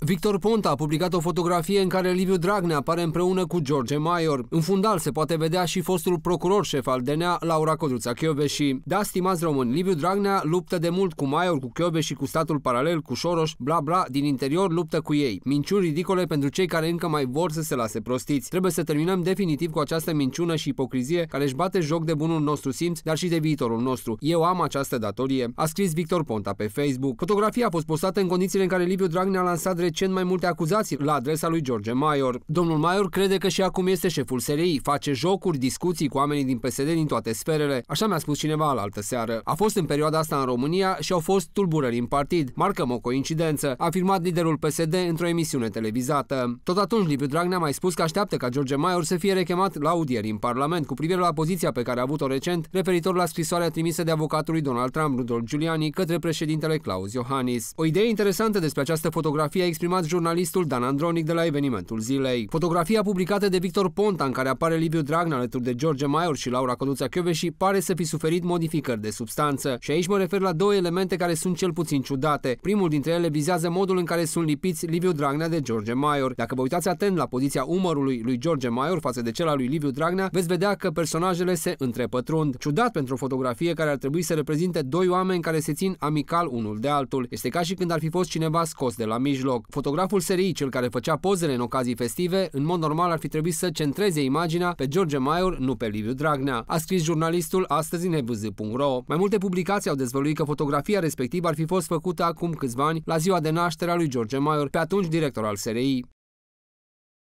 Victor Ponta a publicat o fotografie în care Liviu Dragnea apare împreună cu George Maior. În fundal se poate vedea și fostul procuror șef al DNA, Laura Codruța și Da, stimați români, Liviu Dragnea luptă de mult cu Maior, cu și cu statul paralel, cu Soros, bla bla, din interior luptă cu ei. Minciuni ridicole pentru cei care încă mai vor să se lase prostiți. Trebuie să terminăm definitiv cu această minciună și ipocrizie care își bate joc de bunul nostru simț, dar și de viitorul nostru. Eu am această datorie, a scris Victor Ponta pe Facebook. Fotografia a fost postată în condițiile în care Liviu Dragnea a lansat recent mai multe acuzații la adresa lui George Maior. Domnul Maior crede că și acum este șeful SRI, face jocuri, discuții cu oamenii din PSD din toate sferele. Așa mi-a spus cineva la altă seară. A fost în perioada asta în România și au fost tulburări în partid. Marcăm o coincidență, a afirmat liderul PSD într-o emisiune televizată. Tot atunci Liviu Dragnea mai spus că așteaptă ca George Maior să fie rechemat la audieri în Parlament cu privire la poziția pe care a avut-o recent referitor la scrisoarea trimisă de avocatului Donald Trump, Rudolf Giuliani, către președintele Claus Iohannis. O idee interesantă despre această fotografie a exprimat jurnalistul Dan Andronic de la evenimentul zilei. Fotografia publicată de Victor Ponta, în care apare Liviu Dragnea alături de George Maior și Laura Coduța și pare să fi suferit modificări de substanță. Și aici mă refer la două elemente care sunt cel puțin ciudate. Primul dintre ele vizează modul în care sunt lipiți Liviu Dragnea de George Maior. Dacă vă uitați atent la poziția umărului lui George Maior față de cel al lui Liviu Dragnea, veți vedea că personajele se întrepătrund. Ciudat pentru o fotografie care ar trebui să reprezinte doi oameni care se țin amical unul de altul. Este ca și când ar fi fost cineva scos de la mijloc. Fotograful serii, cel care făcea pozele în ocazii festive, în mod normal ar fi trebuit să centreze imaginea pe George Maior, nu pe Liviu Dragnea, a scris jurnalistul astăzi în ebz.ro. Mai multe publicații au dezvăluit că fotografia respectivă ar fi fost făcută acum câțiva ani la ziua de naștere a lui George Maior, pe atunci director al SRI.